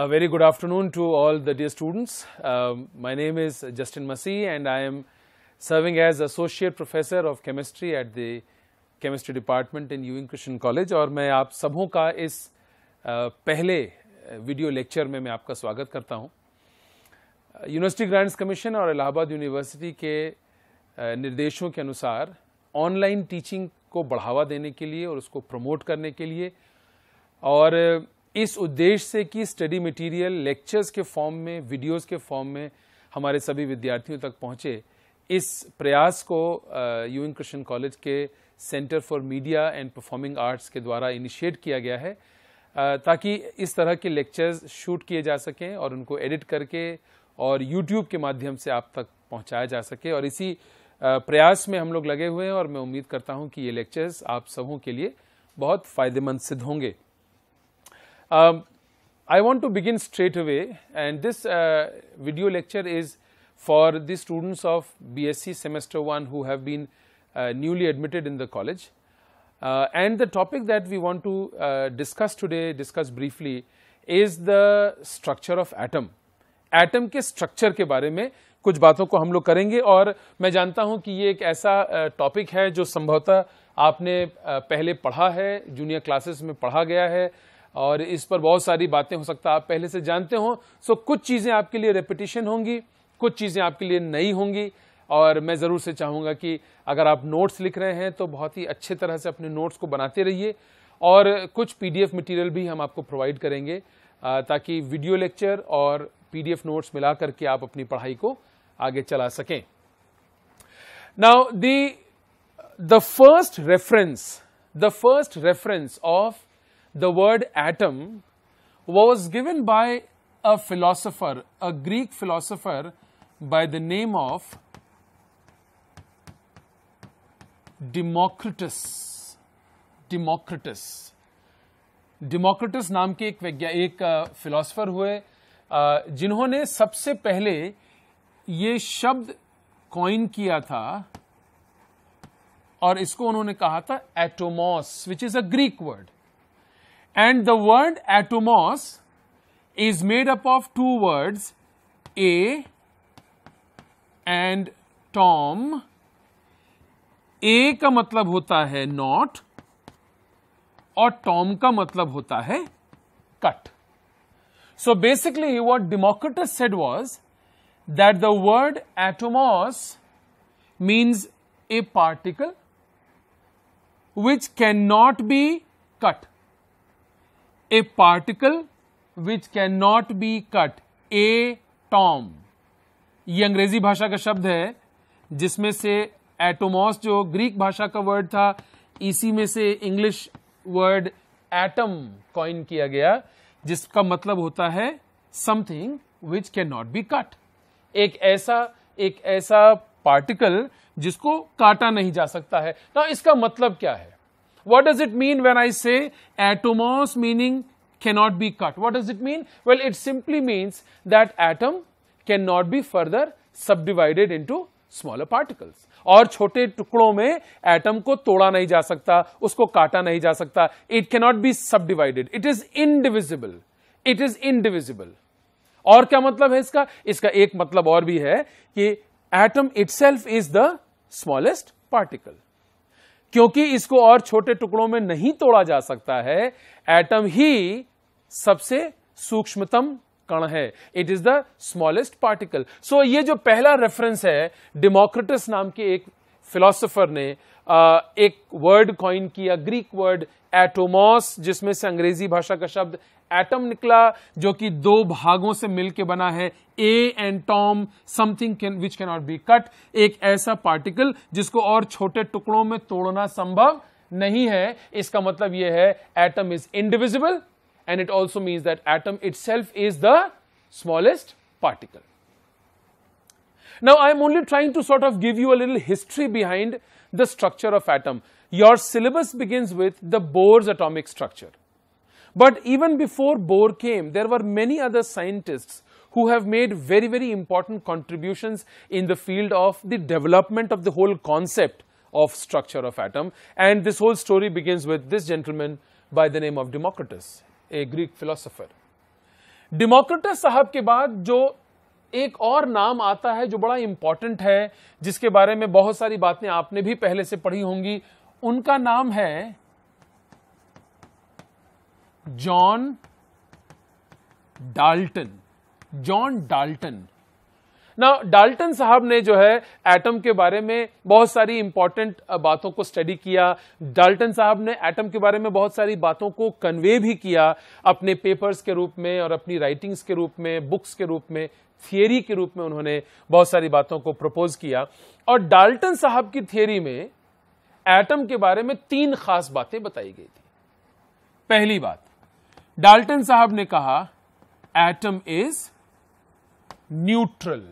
A very good afternoon to all the dear students. Um, my name is Justin masi and I am serving as Associate Professor of Chemistry at the Chemistry Department in यूइंग Christian College और मैं आप सबों का इस pehle video lecture mein main aapka swagat karta hu university grants commission aur allahabad university ke निर्देशों के अनुसार online teaching को बढ़ावा देने के लिए और उसको प्रमोट करने के लिए और इस उद्देश्य से कि स्टडी मटेरियल लेक्चर्स के फॉर्म में वीडियोस के फॉर्म में हमारे सभी विद्यार्थियों तक पहुंचे इस प्रयास को यू एन कृष्ण कॉलेज के centre for media and performing arts के द्वारा इनिशिएट किया गया है ताकि इस तरह के लेक्चर्स शूट किए जा सकें और उनको एडिट करके और यूट्यूब के माध्यम से आप तक पहुंचाया जा सके और इसी प्रयास में हम लोग लगे हुए हैं और मैं उम्मीद करता हूं कि ये लेक्चर्स आप सबों के लिए बहुत फ़ायदेमंद सिद्ध होंगे Um, I want to begin straight away and this uh, video lecture is for the students of BSc semester 1 who have been uh, newly admitted in the college. Uh, and the topic that we want to uh, discuss today, discuss briefly is the structure of atom. Atom ke structure के बारे में कुछ बातों को हम लोग करेंगे और मैं जानता हूं कि ये एक ऐसा टॉपिक है जो संभवतः आपने पहले पढ़ा है जूनियर क्लासेस में पढ़ा गया है और इस पर बहुत सारी बातें हो सकता है आप पहले से जानते हो सो कुछ चीज़ें आपके लिए रेपिटेशन होंगी कुछ चीज़ें आपके लिए नई होंगी और मैं ज़रूर से चाहूँगा कि अगर आप नोट्स लिख रहे हैं तो बहुत ही अच्छे तरह से अपने नोट्स को बनाते रहिए और कुछ पीडीएफ मटेरियल भी हम आपको प्रोवाइड करेंगे ताकि वीडियो लेक्चर और पीडीएफ नोट्स मिला करके आप अपनी पढ़ाई को आगे चला सकें now the the first reference the first reference of the word atom was given by a philosopher, a Greek philosopher by the name of Democritus. Democritus. Democritus नाम के ek वैज्ञा एक फिलोसफर हुए jinhone sabse pehle ye shabd coin kiya tha और इसको उन्होंने कहा था atomos which is a Greek word And the word atomos is made up of two words, A and Tom. A का मतलब होता है not और Tom का मतलब होता है cut. So basically what Democritus said was that the word atomos means a particle which cannot be cut. A particle which can not be cut a tom ये अंग्रेजी भाषा का शब्द है जिसमें से एटोमॉस जो ग्रीक भाषा का वर्ड था इसी में से इंग्लिश वर्ड एटम कॉइन किया गया जिसका मतलब होता है something which can not be cut एक ऐसा एक ऐसा पार्टिकल जिसको काटा नहीं जा सकता है ना इसका मतलब क्या है what does it mean when I say atomos meaning cannot be cut? What does it mean? Well, it simply means that atom cannot be further subdivided into smaller particles और छोटे टुकड़ों में एटम को तोड़ा नहीं जा सकता उसको काटा नहीं जा सकता it cannot be subdivided it is indivisible it is indivisible और क्या मतलब है इसका इसका एक मतलब और भी है कि atom itself is the smallest particle क्योंकि इसको और छोटे टुकड़ों में नहीं तोड़ा जा सकता है एटम ही सबसे सूक्ष्मतम कण है it is the smallest particle so ये जो पहला रेफरेंस है डेमोक्रेटस नाम के एक फिलोसोफर ने एक वर्ड कॉइन किया ग्रीक वर्ड एटोमॉस जिसमें से अंग्रेजी भाषा का शब्द एटम निकला जो कि दो भागों से मिलकर बना है a and tom something can which can not be cut एक ऐसा पार्टिकल जिसको और छोटे टुकड़ों में तोड़ना संभव नहीं है इसका मतलब यह है atom is indivisible and it also means that atom itself is the smallest particle Now, I am only trying to sort of give you a little history behind the structure of atom. Your syllabus begins with the Bohr's atomic structure. But even before Bohr came, there were many other scientists who have made very, very important contributions in the field of the development of the whole concept of structure of atom. And this whole story begins with this gentleman by the name of Democritus, a Greek philosopher. Democritus Sahab ke baad jo एक और नाम आता है जो बड़ा important है जिसके बारे में बहुत सारी बातें आपने भी पहले से पढ़ी होंगी उनका नाम है जॉन डाल्टन जॉन डाल्टन ना डाल्टन साहब ने जो है एटम के बारे में बहुत सारी इंपॉर्टेंट बातों को स्टडी किया डाल्टन साहब ने एटम के बारे में बहुत सारी बातों को कन्वे भी किया अपने पेपर्स के रूप में और अपनी राइटिंग्स के रूप में बुक्स के रूप में थियोरी के रूप में उन्होंने बहुत सारी बातों को प्रपोज किया और डाल्टन साहब की थियोरी में एटम के बारे में तीन खास बातें बताई गई थी पहली बात डाल्टन साहब ने कहा atom is neutral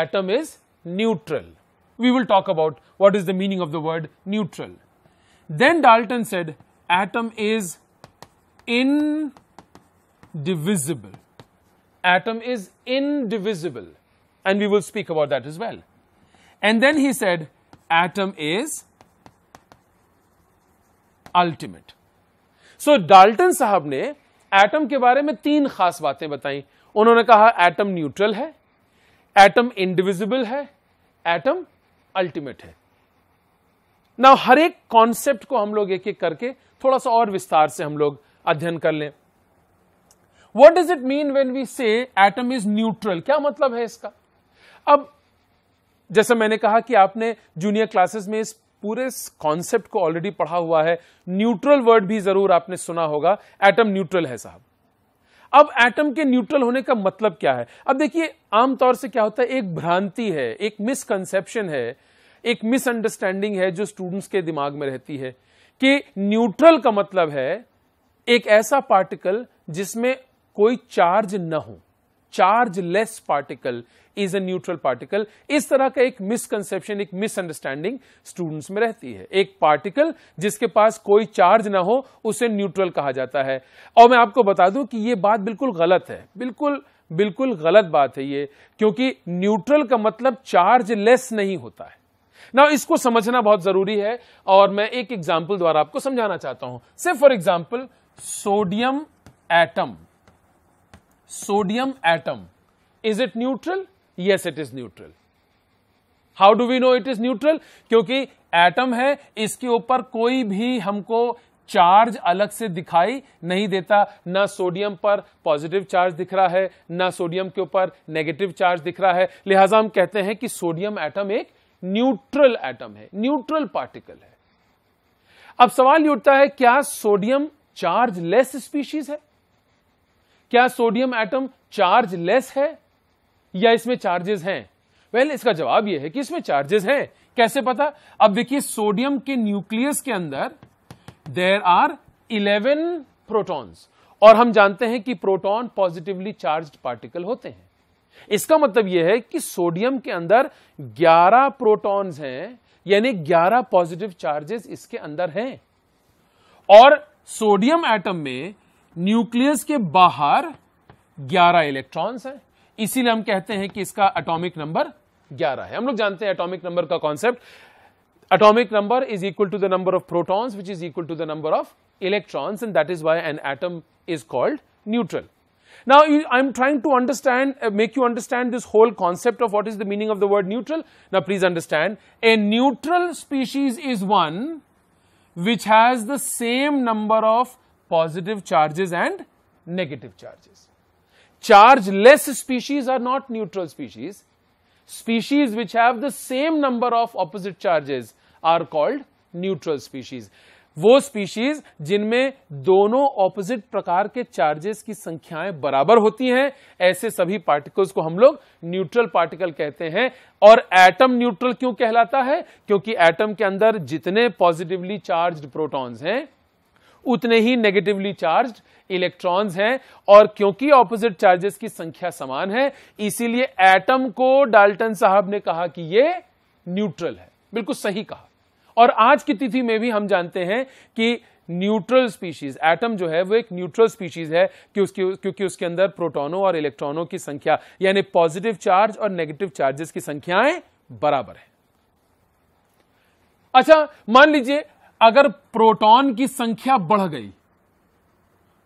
atom is neutral we will talk about what is the meaning of the word neutral then Dalton said atom is indivisible atom is indivisible. And we will speak about that as well. And then he said, atom is ultimate so Dalton साहब ने atom के बारे में तीन खास बातें बताई उन्होंने कहा एटम न्यूट्रल है एटम इंडिविजिबल है एटम अल्टीमेट है ना हर एक कॉन्सेप्ट को हम लोग एक एक करके थोड़ा सा और विस्तार से हम लोग अध्ययन कर लें what does it mean when we say atom is neutral क्या मतलब है इसका अब जैसे मैंने कहा कि आपने जूनियर क्लासेस में इस पूरे कॉन्सेप्ट को ऑलरेडी पढ़ा हुआ है न्यूट्रल वर्ड भी जरूर आपने सुना होगा एटम न्यूट्रल है साहब अब एटम के न्यूट्रल होने का मतलब क्या है अब देखिए आमतौर से क्या होता है एक भ्रांति है एक मिसकंसेप्शन है एक मिसअंडरस्टैंडिंग है जो स्टूडेंट्स के दिमाग में रहती है कि न्यूट्रल का मतलब है एक ऐसा पार्टिकल जिसमें कोई चार्ज ना हो charge less particle is a neutral particle इस तरह का एक मिसकंसेप्शन एक मिसअंडरस्टैंडिंग स्टूडेंट्स में रहती है एक पार्टिकल जिसके पास कोई चार्ज ना हो उसे न्यूट्रल कहा जाता है और मैं आपको बता दूं कि यह बात बिल्कुल गलत है बिल्कुल बिल्कुल गलत बात है ये क्योंकि न्यूट्रल का मतलब चार्ज लेस नहीं होता है ना इसको समझना बहुत जरूरी है और मैं एक एग्जाम्पल द्वारा आपको समझाना चाहता हूं सिर्फ for example sodium atom sodium atom. Is it neutral? Yes, it is neutral. How do we know it is neutral क्योंकि एटम है इसके ऊपर कोई भी हमको चार्ज अलग से दिखाई नहीं देता ना सोडियम पर पॉजिटिव चार्ज दिख रहा है ना सोडियम के ऊपर नेगेटिव चार्ज दिख रहा है लिहाजा हम कहते हैं कि सोडियम एटम एक न्यूट्रल एटम है न्यूट्रल पार्टिकल है अब सवाल ये उठता है क्या सोडियम चार्ज लेस स्पीशीज है क्या सोडियम एटम चार्ज लेस है या इसमें चार्जेस हैं वेल well, इसका जवाब यह है कि इसमें चार्जेस हैं कैसे पता अब देखिए सोडियम के न्यूक्लियस के अंदर देर आर इलेवन प्रोटॉन्स और हम जानते हैं कि प्रोटॉन पॉजिटिवली चार्ज पार्टिकल होते हैं इसका मतलब यह है कि सोडियम के अंदर 11 प्रोटॉन्स हैं यानी 11 पॉजिटिव चार्जेस इसके अंदर हैं और सोडियम एटम में न्यूक्लियस के बाहर 11 इलेक्ट्रॉन्स हैं इसीलिए हम कहते हैं कि इसका एटॉमिक नंबर 11 है हम लोग जानते हैं एटॉमिक नंबर का concept atomic number is equal to the number of protons which is equal to the number of electrons and that is why an atom is called neutral Now, you, I'm trying to understand, uh, make you understand this whole concept of what is the meaning of the word neutral. Now, please understand, a neutral species is one which has the same number of positive charges and negative charges. Chargeless species are not neutral species. Species which have the same number of opposite charges are called neutral species. वो species जिनमें दोनों opposite प्रकार के charges की संख्याएं बराबर होती हैं ऐसे सभी पार्टिकल्स को हम लोग न्यूट्रल पार्टिकल कहते हैं और एटम न्यूट्रल क्यों कहलाता है क्योंकि एटम के अंदर जितने पॉजिटिवली चार्ज्ड प्रोटॉन्स हैं उतने ही नेगेटिवली चार्ज इलेक्ट्रॉन्स हैं और क्योंकि ऑपोजिट चार्जेस की संख्या समान है इसीलिए एटम को डाल्टन साहब ने कहा कि ये न्यूट्रल है बिल्कुल सही कहा और आज की तिथि में भी हम जानते हैं कि न्यूट्रल स्पीशीज एटम जो है वो एक न्यूट्रल स्पीशीज है कि उसकी क्योंकि उसके अंदर प्रोटोनों और इलेक्ट्रॉनों की संख्या यानी पॉजिटिव चार्ज और नेगेटिव चार्जेस की संख्याएं बराबर है अच्छा मान लीजिए अगर प्रोटॉन की संख्या बढ़ गई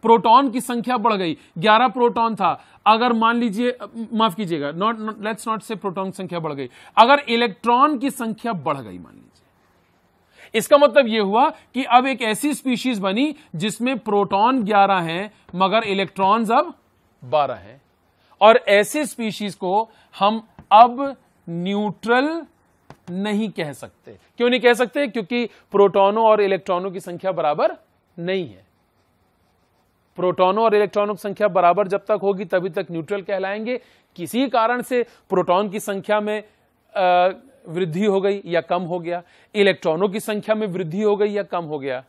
प्रोटॉन की संख्या बढ़ गई 11 प्रोटॉन था अगर मान लीजिए माफ कीजिएगा not let's not say proton की संख्या बढ़ गई अगर इलेक्ट्रॉन की संख्या बढ़ गई मान लीजिए इसका मतलब यह हुआ कि अब एक ऐसी स्पीशीज बनी जिसमें प्रोटॉन 11 हैं मगर इलेक्ट्रॉन्स अब 12 हैं और ऐसी स्पीशीज को हम अब न्यूट्रल नहीं कह सकते क्यों नहीं कह सकते क्योंकि प्रोटॉनों और इलेक्ट्रॉनों की संख्या बराबर नहीं है प्रोटॉनों और इलेक्ट्रॉनों की संख्या बराबर जब तक होगी तभी तक न्यूट्रल कहलाएंगे किसी कारण से प्रोटॉन की संख्या में वृद्धि हो गई या कम हो गया इलेक्ट्रॉनों की संख्या में वृद्धि हो गई या कम हो गया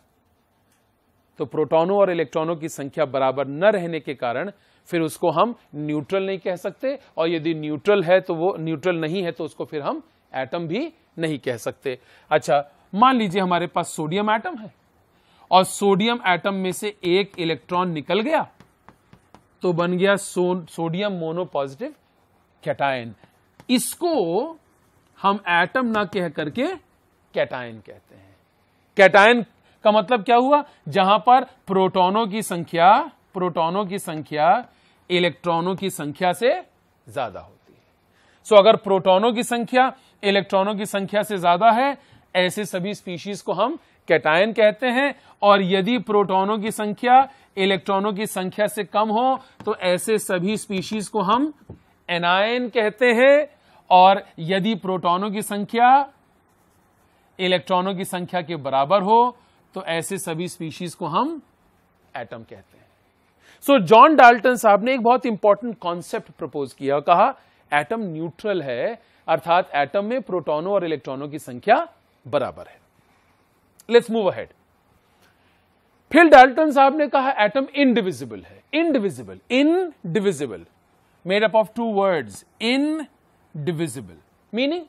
तो प्रोटॉनों और इलेक्ट्रॉनों की संख्या बराबर न रहने के कारण फिर उसको हम न्यूट्रल नहीं कह सकते और यदि न्यूट्रल है तो वो न्यूट्रल नहीं है तो उसको फिर हम एटम भी नहीं कह सकते अच्छा मान लीजिए हमारे पास सोडियम एटम है और सोडियम एटम में से एक इलेक्ट्रॉन निकल गया तो बन गया सो, सोडियम मोनोपॉजिटिव कैटायन इसको हम एटम ना कह करके कैटायन कहते हैं कैटायन का मतलब क्या हुआ जहां पर प्रोटॉनों की संख्या प्रोटॉनों की संख्या इलेक्ट्रॉनों की संख्या से ज्यादा होती है सो अगर प्रोटॉनों की संख्या इलेक्ट्रॉनों की संख्या से ज्यादा है ऐसे सभी स्पीशीज को हम कैटायन कहते हैं और यदि प्रोटॉनों की संख्या इलेक्ट्रॉनों की संख्या से कम हो तो ऐसे सभी स्पीशीज को हम एनायन कहते हैं और यदि प्रोटॉनों की संख्या इलेक्ट्रॉनों की संख्या के बराबर हो तो ऐसे सभी स्पीशीज को हम एटम कहते हैं सो जॉन डाल्टन साहब ने एक बहुत इंपॉर्टेंट कॉन्सेप्ट प्रपोज किया कहा एटम न्यूट्रल है अर्थात एटम में प्रोटॉनों और इलेक्ट्रॉनों की संख्या बराबर है लेट्स मूव अहेड फिर डाल्टन साहब ने कहा एटम इनडिविजिबल है indivisible indivisible made up of two words in divisible meaning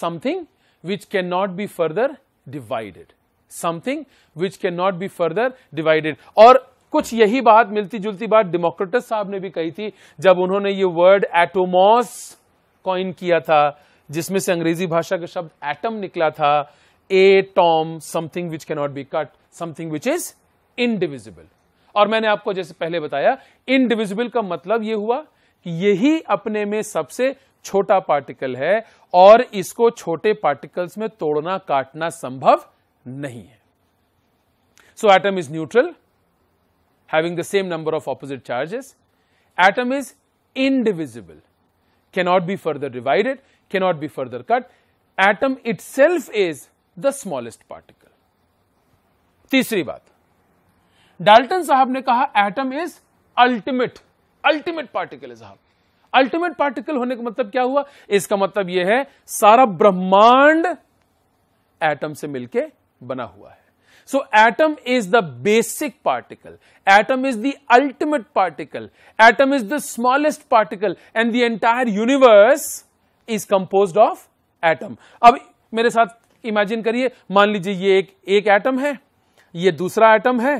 something which not be further divided something which can not be further divided और कुछ यही बात मिलती जुलती बात डेमोक्रेटस साहब ने भी कही थी जब उन्होंने ये वर्ड एटोमॉस कॉइन किया था जिसमें से अंग्रेजी भाषा का शब्द एटम निकला था a tom something which cannot be cut something which is indivisible और मैंने आपको जैसे पहले बताया इनडिविजिबल का मतलब यह हुआ कि यही अपने में सबसे छोटा पार्टिकल है और इसको छोटे पार्टिकल्स में तोड़ना काटना संभव नहीं है so atom is neutral having the same number of opposite charges atom is indivisible cannot be further divided, cannot be further cut. Atom itself is the smallest particle. तीसरी बात डाल्टन साहब ने कहा atom is ultimate ultimate particle is साहब ultimate particle होने का मतलब क्या हुआ इसका मतलब यह है सारा ब्रह्मांड एटम से मिलके बना हुआ है so atom is the basic particle atom is the ultimate particle atom is the smallest particle and the entire universe is compose of atom अब मेरे साथ इमेजिन करिए मान लीजिए ये एक एक एटम है ये दूसरा एटम है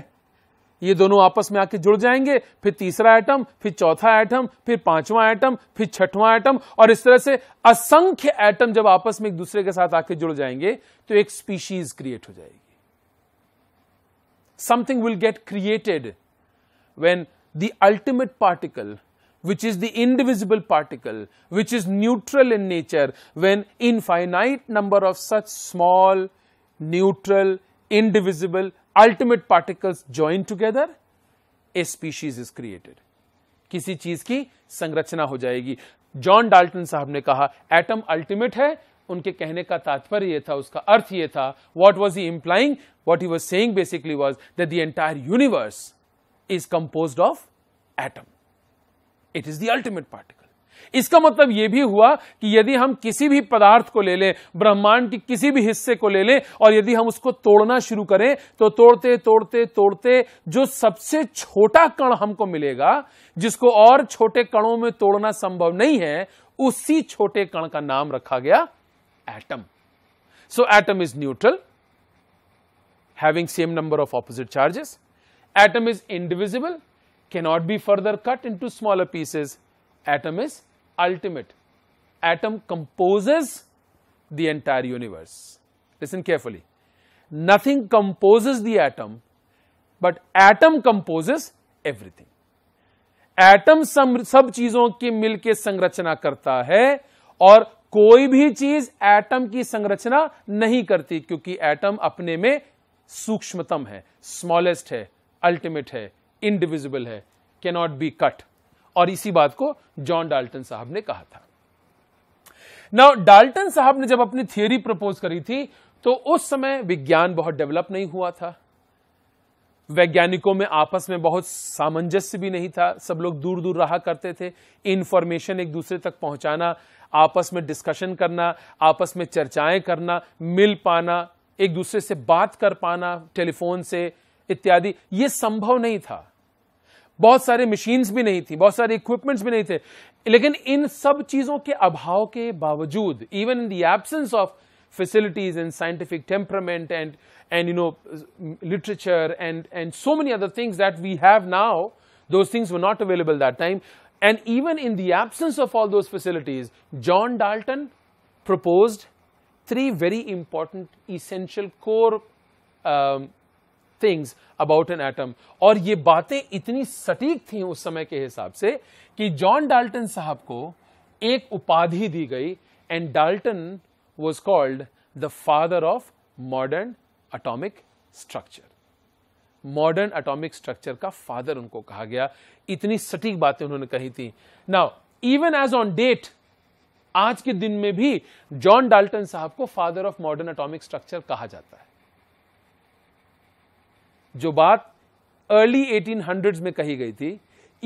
ये दोनों आपस में आके जुड़ जाएंगे फिर तीसरा एटम फिर चौथा एटम फिर पांचवा एटम फिर छठवां एटम और इस तरह से असंख्य एटम जब आपस में एक दूसरे के साथ आके जुड़ जाएंगे तो एक स्पीशीज क्रिएट हो जाएगी something will get created when the ultimate particle, which is the indivisible particle, which is neutral in nature, when infinite number of such small, neutral, indivisible, ultimate particles join together, a species is created. किसी चीज की संरचना हो जाएगी John Dalton साहब ने कहा atom ultimate है उनके कहने का तात्पर्य था उसका अर्थ यह था what was he implying what he was saying basically was that the entire universe is compose of atom it is the ultimate particle इसका मतलब यह भी हुआ कि यदि हम किसी भी पदार्थ को ले लें ब्रह्मांड के किसी भी हिस्से को ले लें और यदि हम उसको तोड़ना शुरू करें तो तोड़ते तोड़ते तोड़ते जो सबसे छोटा कण हमको मिलेगा जिसको और छोटे कणों में तोड़ना संभव नहीं है उसी छोटे कण का नाम रखा गया atom. So, atom is neutral having same number of opposite charges. Atom is indivisible cannot be further cut into smaller pieces. Atom is ultimate. Atom composes the entire universe. Listen carefully. Nothing composes the atom, but atom composes everything. Atom sab cheezon ki milke sangrachana karta hai aur. कोई भी चीज atom की संरचना नहीं करती क्योंकि atom अपने में सूक्ष्मतम है स्मॉलेस्ट है अल्टीमेट है इनडिविजिबल है नॉट बी कट और इसी बात को जॉन डाल्टन साहब ने कहा था नाउ डाल्टन साहब ने जब अपनी थियोरी प्रपोज करी थी तो उस समय विज्ञान बहुत डेवलप नहीं हुआ था वैज्ञानिकों में आपस में बहुत सामंजस्य भी नहीं था सब लोग दूर दूर रहा करते थे इंफॉर्मेशन एक दूसरे तक पहुंचाना आपस में डिस्कशन करना आपस में चर्चाएं करना मिल पाना एक दूसरे से बात कर पाना टेलीफोन से इत्यादि ये संभव नहीं था बहुत सारे मशीन्स भी नहीं थी बहुत सारे इक्विपमेंट्स भी नहीं थे लेकिन इन सब चीजों के अभाव के बावजूद even in absence of facilities and scientific temperament and and you know literature and and so many other things that we have now those things were not available that time And even in the absence of all those facilities, John Dalton proposed three very important essential core um, things about an atom. And these baatein itni sateek thi us samay ke hisab se ki John Dalton sahab ko ek upadhi di and Dalton was called the father of modern atomic structure. Modern atomic structure का father उनको कहा गया इतनी सटीक बातें उन्होंने कही थी now even as on date आज के दिन में भी जॉन डाल्टन साहब को father of modern atomic structure कहा जाता है जो बात अर्ली 1800s में कही गई थी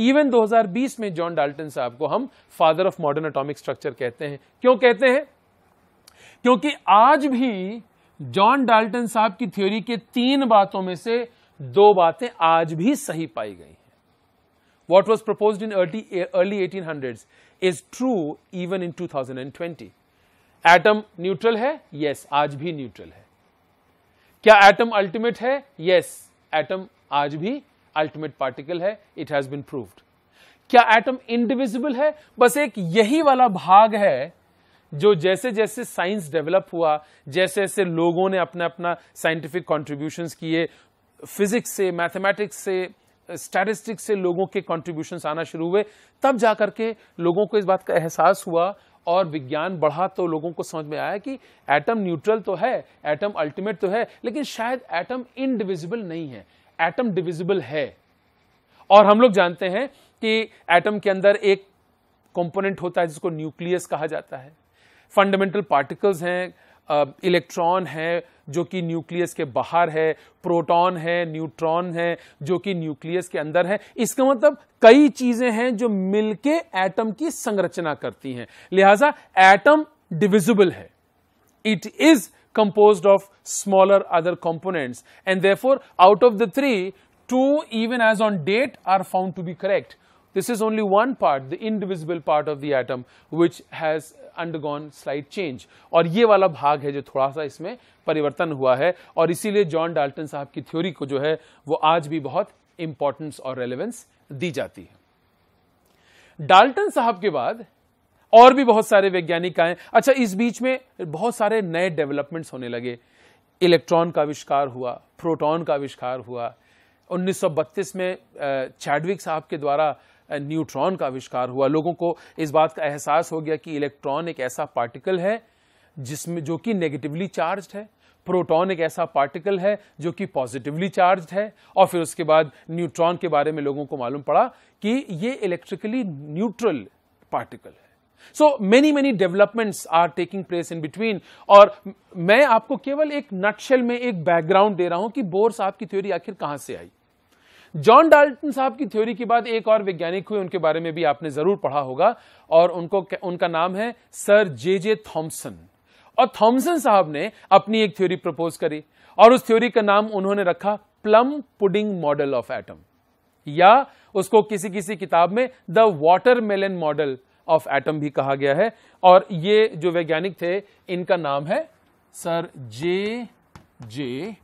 इवन 2020 में जॉन डाल्टन साहब को हम father of modern atomic structure कहते हैं क्यों कहते हैं क्योंकि आज भी जॉन डाल्टन साहब की थ्योरी के तीन बातों में से दो बातें आज भी सही पाई गई हैं what was propose in early early eighteen hundred is true even in two thousand and twenty atom neutral है यस yes, आज भी न्यूट्रल है क्या एटम अल्टीमेट है यस yes, एटम आज भी अल्टीमेट पार्टिकल है इट हैज बिन प्रूव्ड क्या एटम इनडिविजिबल है बस एक यही वाला भाग है जो जैसे जैसे साइंस डेवलप हुआ जैसे जैसे लोगों ने अपना अपना साइंटिफिक कॉन्ट्रीब्यूशन किए फिजिक्स से मैथमेटिक्स से स्टैटिस्टिक्स से लोगों के कॉन्ट्रीब्यूशन आना शुरू हुए तब जा करके लोगों को इस बात का एहसास हुआ और विज्ञान बढ़ा तो लोगों को समझ में आया कि एटम न्यूट्रल तो है एटम अल्टीमेट तो है लेकिन शायद एटम इनडिविजिबल नहीं है एटम डिविजिबल है और हम लोग जानते हैं कि एटम के अंदर एक कंपोनेंट होता है जिसको न्यूक्लियस कहा जाता है फंडामेंटल पार्टिकल्स हैं इलेक्ट्रॉन है जो कि न्यूक्लियस के बाहर है प्रोटॉन है न्यूट्रॉन है जो कि न्यूक्लियस के अंदर है इसका मतलब कई चीजें हैं जो मिलके एटम की संरचना करती हैं लिहाजा एटम डिविजिबल है it is compose of smaller other components and therefore out of the three two even as on date are found to be correct This is only one part, the indivisible part of the atom, which has undergone slight change. aur ye wala bhag hai jo thoda sa isme parivartan hua hai aur isiliye john dalton sahab ki theory ko jo hai wo aaj bhi bahut importance aur relevance di jati hai dalton sahab ke baad और भी बहुत सारे वैज्ञानिक आए अच्छा इस बीच में बहुत सारे नए डेवलपमेंट्स होने लगे इलेक्ट्रॉन का आविष्कार हुआ प्रोटॉन का आविष्कार हुआ 1932 में चैडविक साहब के द्वारा न्यूट्रॉन का आविष्कार हुआ लोगों को इस बात का एहसास हो गया कि इलेक्ट्रॉन एक ऐसा पार्टिकल है जिसमें जो कि नेगेटिवली चार्ज है प्रोटॉन एक ऐसा पार्टिकल है जो कि पॉजिटिवली चार्ज है और फिर उसके बाद न्यूट्रॉन के बारे में लोगों को मालूम पड़ा कि ये इलेक्ट्रिकली न्यूट्रल पार्टिकल है so many many developments are taking place in between और मैं आपको केवल एक नटशेल में एक बैकग्राउंड दे रहा हूं कि बोर्स आपकी थ्योरी आखिर कहां से आई जॉन डाल्टन साहब की थ्योरी के बाद एक और वैज्ञानिक हुए उनके बारे में भी आपने जरूर पढ़ा होगा और उनको उनका नाम है सर जे जे थॉम्सन और थॉम्सन साहब ने अपनी एक थ्योरी प्रपोज करी और उस थ्योरी का नाम उन्होंने रखा plum pudding model of atom या उसको किसी किसी किताब में the melon model of atom भी कहा गया है और ये जो वैज्ञानिक थे इनका नाम है sir J J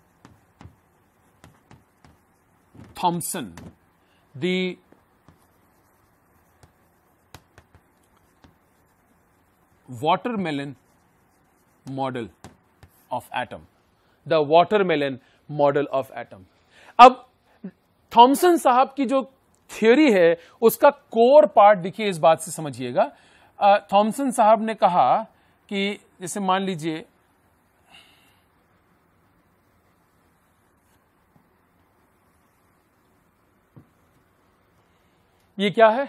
Thompson, the watermelon model of atom. The watermelon model of atom. अब थॉमसन साहब की जो थ्योरी है उसका कोर पार्ट देखिए इस बात से समझिएगा थॉमसन साहब ने कहा कि जैसे मान लीजिए ये क्या है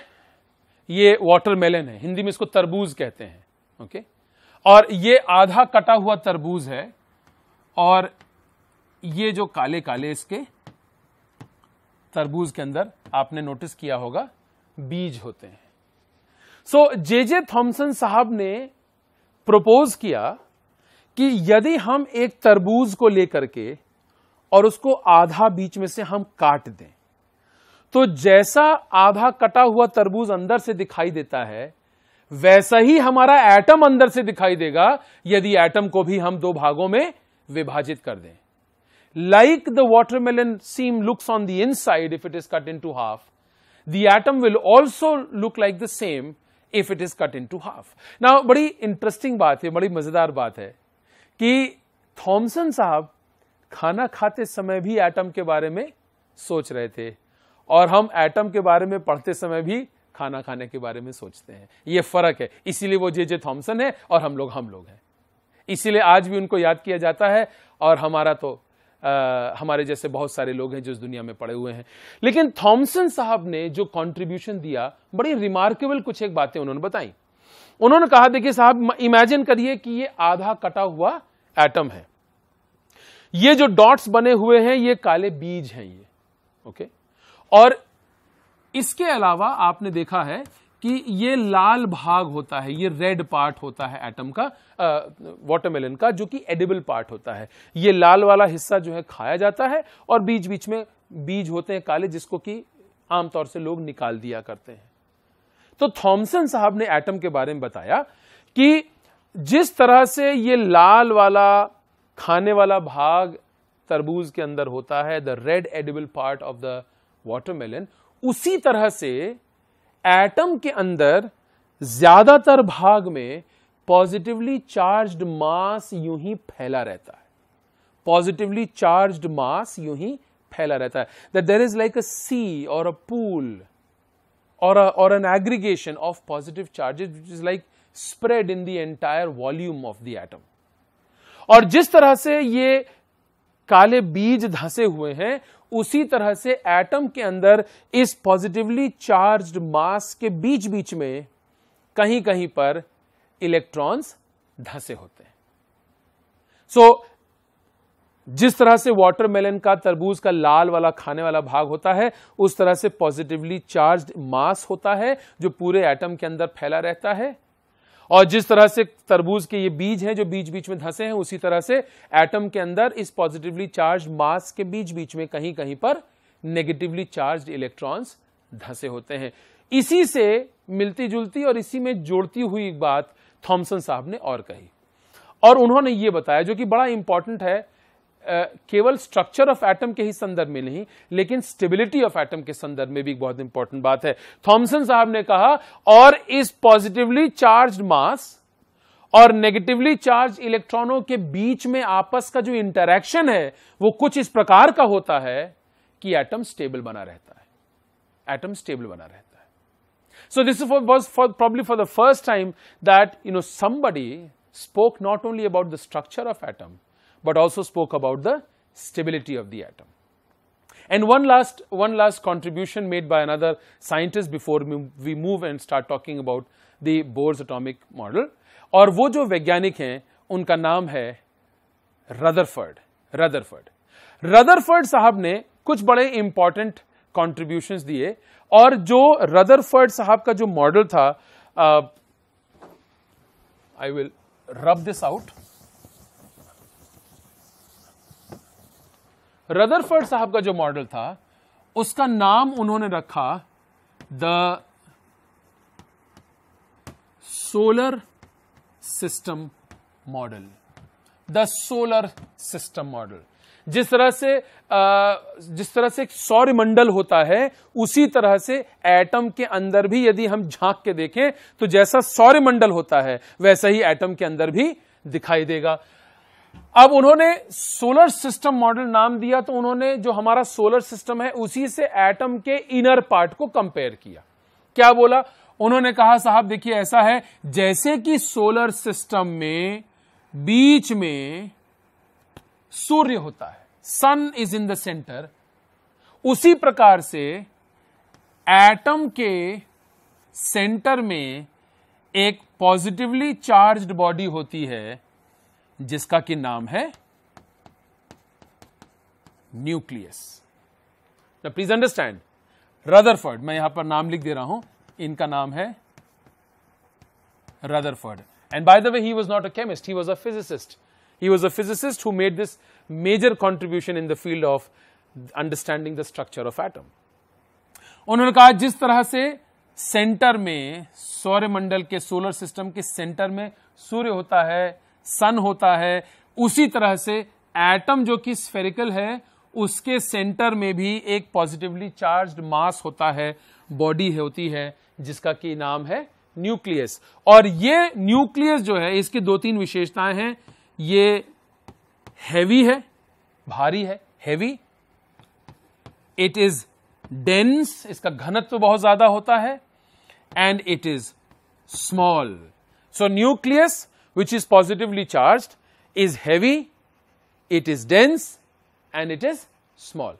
ये वाटरमेलन है हिंदी में इसको तरबूज कहते हैं ओके और ये आधा कटा हुआ तरबूज है और ये जो काले काले इसके तरबूज के अंदर आपने नोटिस किया होगा बीज होते हैं सो जे जे थॉम्सन साहब ने प्रपोज किया कि यदि हम एक तरबूज को लेकर के और उसको आधा बीच में से हम काट दें तो जैसा आधा कटा हुआ तरबूज अंदर से दिखाई देता है वैसा ही हमारा एटम अंदर से दिखाई देगा यदि एटम को भी हम दो भागों में विभाजित कर दें like the seem looks on the inside if it is cut into half the atom will also look like the same if it is cut into half ना बड़ी इंटरेस्टिंग बात है बड़ी मजेदार बात है कि Thompson साहब खाना खाते समय भी एटम के बारे में सोच रहे थे और हम एटम के बारे में पढ़ते समय भी खाना खाने के बारे में सोचते हैं ये फ़र्क है इसीलिए वो जे जे थॉम्सन है और हम लोग हम लोग हैं इसीलिए आज भी उनको याद किया जाता है और हमारा तो आ, हमारे जैसे बहुत सारे लोग हैं जो इस दुनिया में पड़े हुए हैं लेकिन थॉमसन साहब ने जो कॉन्ट्रीब्यूशन दिया बड़ी रिमार्केबल कुछ एक बातें उन्होंने बताई उन्होंने कहा देखिए साहब इमेजिन करिए कि ये आधा कटा हुआ एटम है ये जो डॉट्स बने हुए हैं ये काले बीज हैं ये ओके और इसके अलावा आपने देखा है कि ये लाल भाग होता है ये रेड पार्ट होता है एटम का वाटरमेलन का जो कि एडिबल पार्ट होता है ये लाल वाला हिस्सा जो है खाया जाता है और बीच बीच में बीज होते हैं काले जिसको कि आमतौर से लोग निकाल दिया करते हैं तो थॉमसन साहब ने एटम के बारे में बताया कि जिस तरह से ये लाल वाला खाने वाला भाग तरबूज के अंदर होता है the red edible part of the watermelon उसी तरह से एटम के अंदर ज्यादातर भाग में पॉजिटिवली चार्ज्ड मास यू ही फैला रहता है पॉजिटिवली चार्ज्ड मास यू ही फैला रहता है that there is like a sea और अ पूल और और an aggregation of positive charges which is like spread in the entire volume of the atom और जिस तरह से ये काले बीज धंसे हुए हैं उसी तरह से एटम के अंदर इस पॉजिटिवली चार्ज्ड मास के बीच बीच में कहीं कहीं पर इलेक्ट्रॉन्स धसे होते हैं सो so, जिस तरह से वाटरमेलन का तरबूज का लाल वाला खाने वाला भाग होता है उस तरह से पॉजिटिवली चार्ज्ड मास होता है जो पूरे एटम के अंदर फैला रहता है और जिस तरह से तरबूज के ये बीज हैं जो बीच बीच में धंसे हैं उसी तरह से एटम के अंदर इस पॉजिटिवली चार्ज मास के बीच बीच में कहीं कहीं पर नेगेटिवली चार्ज इलेक्ट्रॉन्स धंसे होते हैं इसी से मिलती जुलती और इसी में जोड़ती हुई बात थॉमसन साहब ने और कही और उन्होंने ये बताया जो कि बड़ा इंपॉर्टेंट है केवल स्ट्रक्चर ऑफ एटम के ही संदर्भ में नहीं लेकिन स्टेबिलिटी ऑफ एटम के संदर्भ में भी एक बहुत इंपॉर्टेंट बात है थॉमसन साहब ने कहा और इस पॉजिटिवली चार्ज मास और नेगेटिवली चार्ज इलेक्ट्रॉनों के बीच में आपस का जो इंटरेक्शन है वो कुछ इस प्रकार का होता है कि एटम स्टेबल बना रहता है एटम स्टेबल बना रहता है so this was for problem for the first time that you know somebody spoke not only about the structure of atom but also spoke about the stability of the atom. And one last, one last contribution made by another scientist before we move and start talking about the Bohr's atomic model. wo jo जो वैज्ञानिक unka naam hai rutherford rutherford rutherford sahab ne kuch bade important contributions diye दिए jo rutherford sahab ka jo model tha uh, i will rub this out Rutherford साहब का जो model था उसका नाम उन्होंने रखा the solar system model the solar system model जिस तरह से जिस तरह से मंडल होता है उसी तरह से एटम के अंदर भी यदि हम झांक के देखें तो जैसा मंडल होता है वैसा ही एटम के अंदर भी दिखाई देगा अब उन्होंने सोलर सिस्टम मॉडल नाम दिया तो उन्होंने जो हमारा सोलर सिस्टम है उसी से एटम के इनर पार्ट को कंपेयर किया क्या बोला उन्होंने कहा साहब देखिए ऐसा है जैसे कि सोलर सिस्टम में बीच में सूर्य होता है sun is in the centre उसी प्रकार से एटम के सेंटर में एक पॉजिटिवली चार्ज्ड बॉडी होती है जिसका कि नाम है न्यूक्लियस प्लीज अंडरस्टैंड रदरफर्ड मैं यहां पर नाम लिख दे रहा हूं इनका नाम है Rutherford and by the way he was not a chemist he was a physicist he was a physicist who made this major contribution in the field of understanding the structure of atom उन्होंने कहा जिस तरह से centre में सौर्यमंडल के solar system के centre में सूर्य होता है सन होता है उसी तरह से एटम जो कि स्फेरिकल है उसके सेंटर में भी एक पॉजिटिवली चार्ज्ड मास होता है बॉडी होती है जिसका की नाम है न्यूक्लियस और ये न्यूक्लियस जो है इसकी दो तीन विशेषताएं हैं ये हैवी है भारी है हैवी इट इज डेंस इसका घनत्व तो बहुत ज्यादा होता है and it is small so nucleus which is positively charged is heavy, it is dense and it is small.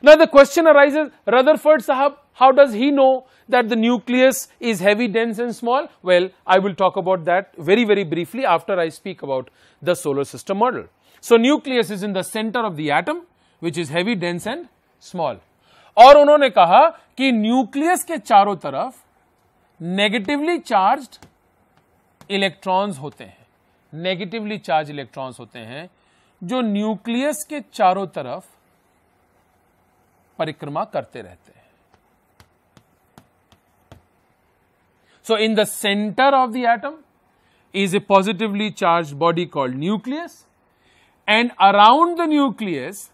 Now the question arises, Rutherford Sahab, how does he know that the nucleus is heavy, dense and small? Well, I will talk about that very, very briefly after I speak about the solar system model. So nucleus is in the center of the atom, which is heavy, dense and small. Or उन्होंने कहा कि nucleus के चारों तरफ negatively charged electrons होते हैं negatively charge electrons होते हैं जो न्यूक्लियस के चारों तरफ परिक्रमा करते रहते हैं so in the centre of the atom is a positively charge body called nucleus and around the nucleus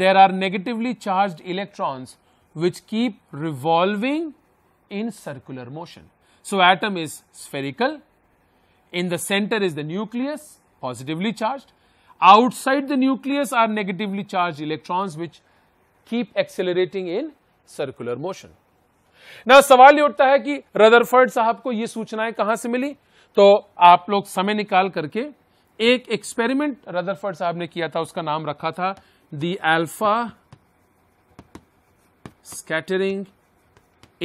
there are negatively charge electrons which keep revolving in circular motion so atom is spherical In the center is the nucleus, positively charged. Outside the nucleus are negatively charged electrons which keep accelerating in circular motion. ना सवाल ये उठता है कि Rutherford साहब को ये सूचनाएं कहां से मिली तो आप लोग समय निकाल करके ek experiment rutherford sahab ne kiya tha uska naam rakha tha the alpha scattering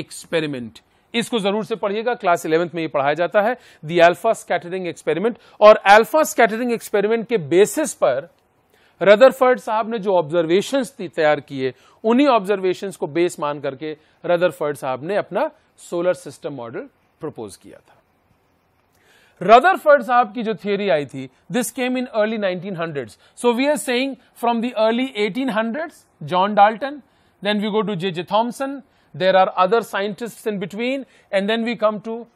experiment इसको जरूर से पढ़िएगा क्लास इलेवेंथ में ये पढ़ाया जाता है दी अल्फा स्कैटरिंग एक्सपेरिमेंट और अल्फा स्कैटरिंग एक्सपेरिमेंट के बेसिस पर रदरफर्ड साहब ने जो ऑब्जर्वेशन तैयार किए उन्हीं ऑब्जर्वेशन को बेस मान करके रदरफर्ड साहब ने अपना सोलर सिस्टम मॉडल प्रपोज किया था रदरफर्ड साहब की जो थियोरी आई थी this came in early 1900s so we are saying from the early 1800s John Dalton then we go to J J Thomson There are other scientists in between. And then we come to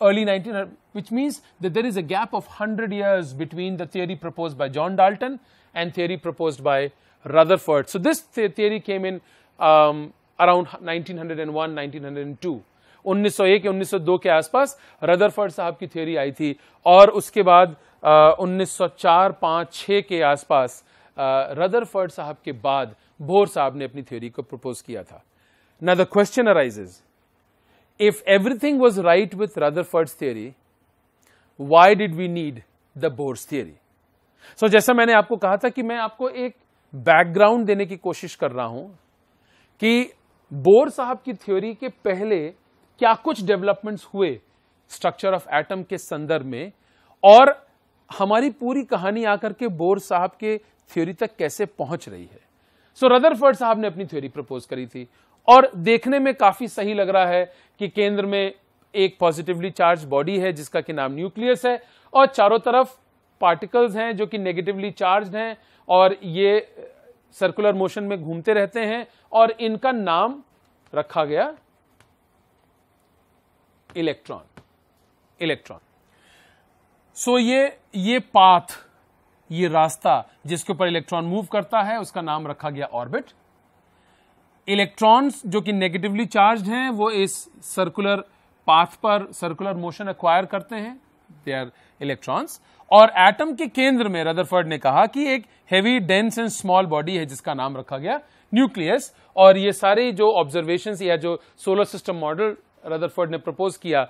early 1900, which means that there is a gap of 100 years between the theory proposed by John Dalton and theory proposed by Rutherford. So this th theory came in um, around 1901, 1902. 1901 के 1902 के आसपास Rutherford साहब की theory आई थी और उसके बाद 1904, 5, 6 के आसपास रदरफर्ड uh, साहब के बाद भोर साहब ने अपनी थ्योरी को प्रपोज किया था Now the question arises, if everything was right with Rutherford's theory, why did we need the Bohr's theory? So जैसा मैंने आपको कहा था कि मैं आपको एक बैकग्राउंड देने की कोशिश कर रहा हूं कि बोर साहब की थ्योरी के पहले क्या कुछ डेवलपमेंट्स हुए स्ट्रक्चर ऑफ एटम के संदर्भ में और हमारी पूरी कहानी आकर के बोर साहब के थ्योरी तक कैसे पहुंच रही है सो रदरफर्ड साहब ने अपनी थ्योरी प्रपोज करी थी और देखने में काफी सही लग रहा है कि केंद्र में एक पॉजिटिवली चार्ज बॉडी है जिसका कि नाम न्यूक्लियस है और चारों तरफ पार्टिकल्स हैं जो कि नेगेटिवली चार्ज हैं और ये सर्कुलर मोशन में घूमते रहते हैं और इनका नाम रखा गया इलेक्ट्रॉन इलेक्ट्रॉन सो ये ये पाथ ये रास्ता जिसके ऊपर इलेक्ट्रॉन मूव करता है उसका नाम रखा गया ऑर्बिट इलेक्ट्रॉन्स जो कि नेगेटिवली चार्ज हैं वो इस सर्कुलर पाथ पर सर्कुलर मोशन एक्वायर करते हैं दे आर इलेक्ट्रॉन्स और एटम के केंद्र में रदरफर्ड ने कहा कि एक heavy dense and small body है जिसका नाम रखा गया न्यूक्लियस और ये सारे जो ऑब्जर्वेशन या जो सोलर सिस्टम मॉडल रदरफर्ड ने प्रपोज किया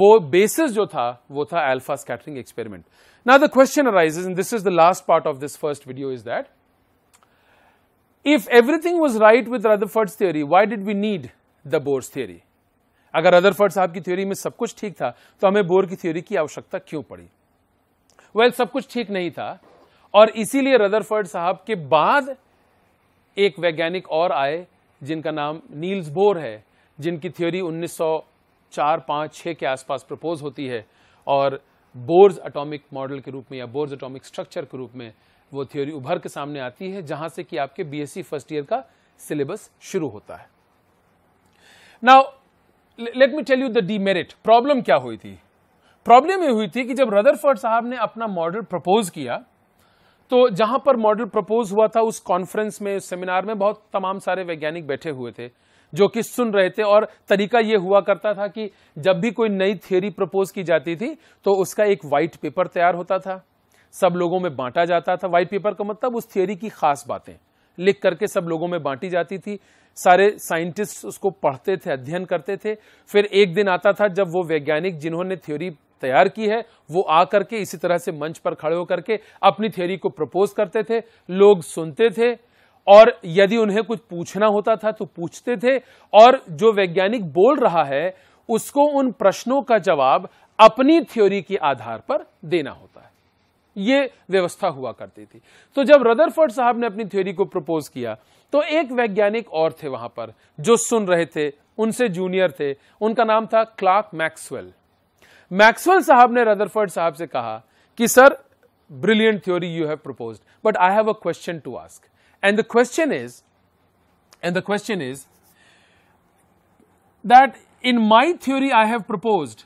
वो बेसिस जो था वो था एल्फा स्कैटरिंग एक्सपेरिमेंट ना the question arises this is the last part of this first video is that if everything was right with Rutherford's theory why did we need the Bohr's theory अगर Rutherford साहब की theory में सब कुछ ठीक था तो हमें बोर की थ्योरी की आवश्यकता क्यों पड़ी वेल well, सब कुछ ठीक नहीं था और इसीलिए रदरफर्ड साहब के बाद एक वैज्ञानिक और आए जिनका नाम नील्स बोर है जिनकी थ्योरी 1904 5 6 के आसपास प्रपोज होती है और बोर्स अटोमिक मॉडल के रूप में या बोर्स अटोमिक स्ट्रक्चर के रूप में वो थ्योरी उभर के सामने आती है जहां से कि आपके बीएससी फर्स्ट ईयर का सिलेबस शुरू होता है now let me tell you the demerit problem क्या हुई थी प्रॉब्लम ये हुई थी कि जब रदरफर्ड साहब ने अपना मॉडल प्रपोज किया तो जहां पर मॉडल प्रपोज हुआ था उस कॉन्फ्रेंस में उस सेमिनार में बहुत तमाम सारे वैज्ञानिक बैठे हुए थे जो कि सुन रहे थे और तरीका यह हुआ करता था कि जब भी कोई नई थ्योरी प्रपोज की जाती थी तो उसका एक वाइट पेपर तैयार होता था सब लोगों में बांटा जाता था वाइट पेपर का मतलब उस थियोरी की खास बातें लिख करके सब लोगों में बांटी जाती थी सारे साइंटिस्ट उसको पढ़ते थे अध्ययन करते थे फिर एक दिन आता था जब वो वैज्ञानिक जिन्होंने थ्योरी तैयार की है वो आ करके इसी तरह से मंच पर खड़े होकर के अपनी थ्योरी को प्रपोज करते थे लोग सुनते थे और यदि उन्हें कुछ पूछना होता था तो पूछते थे और जो वैज्ञानिक बोल रहा है उसको उन प्रश्नों का जवाब अपनी थ्योरी के आधार पर देना होता ये व्यवस्था हुआ करती थी तो जब रदरफर्ड साहब ने अपनी थ्योरी को प्रपोज किया तो एक वैज्ञानिक और थे वहां पर जो सुन रहे थे उनसे जूनियर थे उनका नाम था क्लार्क मैक्सवेल मैक्सवेल साहब ने रदरफर्ड साहब से कहा कि sir brilliant theory you have propose but I have a question to ask and the question is and the question is that in my theory I have propose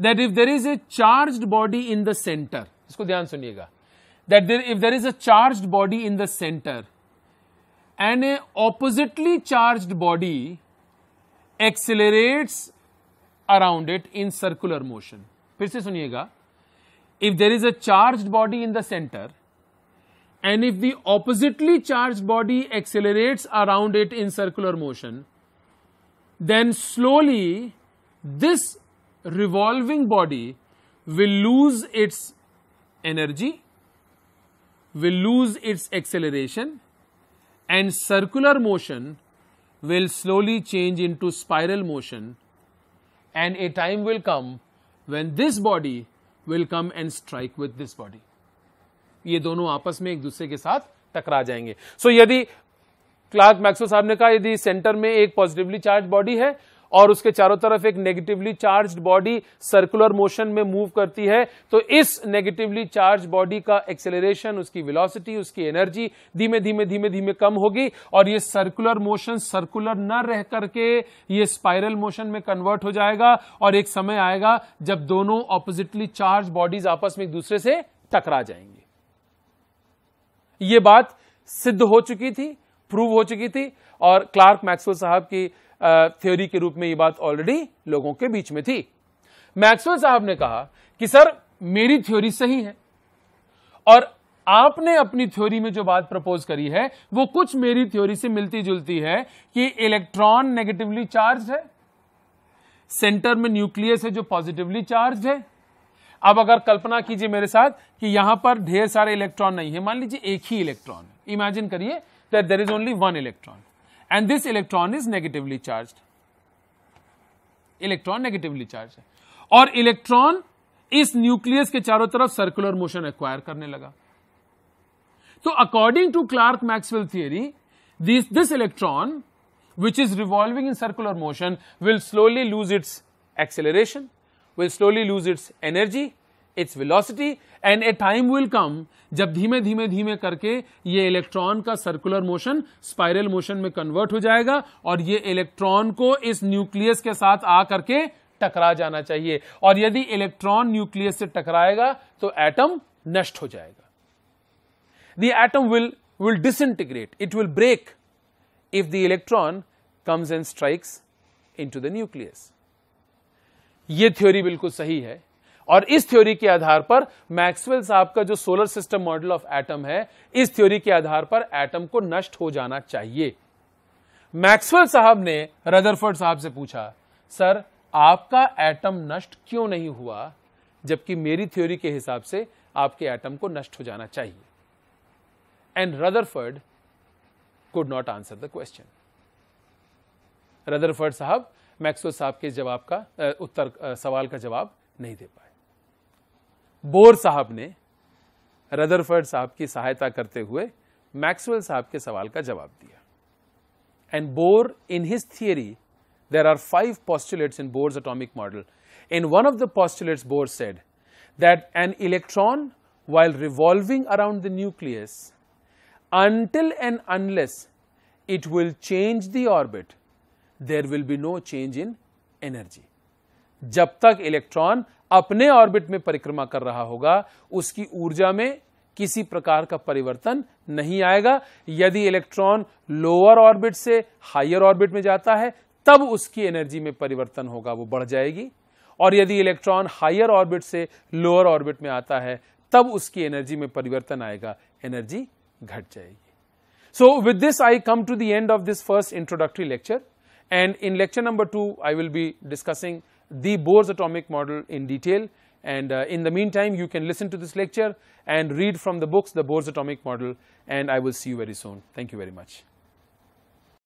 that if there is a charge body in the centre इसको ध्यान सुनिएगा that there if there is a charge body in the centre and a oppositely charge body accelerates around it in circular motion फिर से सुनिएगा if there is a charge body in the centre and if the oppositely charge body accelerates around it in circular motion then slowly this revolving body will lose its energy will lose its acceleration and circular motion will slowly change into spiral motion and a time will come when this body will come and strike with this body. ye dono aapas mein ek dusre ke sath takra jayenge so, yadi Clerk Maxwell साहब ने कहा यदि centre में एक positively charge body है और उसके चारों तरफ एक negatively charge body circular motion में मूव करती है तो इस नेगेटिवली चार्ज बॉडी का एक्सेलरेशन उसकी वेलोसिटी उसकी एनर्जी धीमे धीमे धीमे धीमे कम होगी और ये सर्कुलर मोशन सर्कुलर न रह करके ये स्पाइरल मोशन में कन्वर्ट हो जाएगा और एक समय आएगा जब दोनों ऑपोजिटली चार्ज बॉडीज आपस में एक दूसरे से टकरा जाएंगे ये बात सिद्ध हो चुकी थी प्रूव हो चुकी थी और क्लार्क मैक्सवेल साहब की थ्योरी के रूप में ये बात ऑलरेडी लोगों के बीच में थी मैक्सवेल साहब ने कहा कि सर मेरी थ्योरी सही है और आपने अपनी थ्योरी में जो बात प्रपोज करी है वो कुछ मेरी थ्योरी से मिलती जुलती है कि इलेक्ट्रॉन नेगेटिवली चार्ज है सेंटर में न्यूक्लियस है जो पॉजिटिवली चार्ज है अब अगर कल्पना कीजिए मेरे साथ कि यहां पर ढेर सारे इलेक्ट्रॉन नहीं है मान लीजिए एक ही इलेक्ट्रॉन इमेजिन करिए that there is only one electron and this electron is negatively charge electron negatively charge है और इलेक्ट्रॉन इस न्यूक्लियस के चारों तरफ सर्कुलर मोशन एक्वायर करने लगा तो according to Clerk Maxwell theory this electron which is revolving in circular motion will slowly lose its acceleration will slowly lose its energy its velocity and a time will come जब धीमे धीमे धीमे करके ये electron का circular motion spiral motion में convert हो जाएगा और ये इलेक्ट्रॉन को इस न्यूक्लियस के साथ आ करके टकरा जाना चाहिए और यदि इलेक्ट्रॉन न्यूक्लियस से टकराएगा तो एटम नष्ट हो जाएगा the will will will disintegrate it will break if the electron comes and strikes into the nucleus ये थ्योरी बिल्कुल सही है और इस थ्योरी के आधार पर मैक्सवेल साहब का जो solar system model of atom है इस थ्योरी के आधार पर एटम को नष्ट हो जाना चाहिए मैक्सवेल साहब ने रदरफर्ड साहब से पूछा सर आपका एटम नष्ट क्यों नहीं हुआ जबकि मेरी थ्योरी के हिसाब से आपके एटम को नष्ट हो जाना चाहिए and Rutherford could not answer the question Rutherford साहब मैक्सवेल साहब के जवाब का उत्तर सवाल का जवाब नहीं दे पाए बोर साहब ने रदरफर्ड साहब की सहायता करते हुए मैक्सवेल साहब के सवाल का जवाब दिया and Bohr in his theory there are five postulates in Bohr's atomic model in one of the postulates Bohr said that an electron while revolving around the nucleus until and unless it will change the orbit there will be no change in energy जब तक electron अपने orbit में परिक्रमा कर रहा होगा उसकी ऊर्जा में किसी प्रकार का परिवर्तन नहीं आएगा यदि इलेक्ट्रॉन लोअर ऑर्बिट से हायर ऑर्बिट में जाता है तब उसकी एनर्जी में परिवर्तन होगा वो बढ़ जाएगी और यदि इलेक्ट्रॉन हायर ऑर्बिट से लोअर ऑर्बिट में आता है तब उसकी एनर्जी में परिवर्तन आएगा एनर्जी घट जाएगी so with this I come to the end of this first introductory lecture and in lecture number two I will be discussing the Bohr's atomic model in detail. And uh, in the meantime, you can listen to this lecture and read from the books, the Bohr's atomic model, and I will see you very soon. Thank you very much.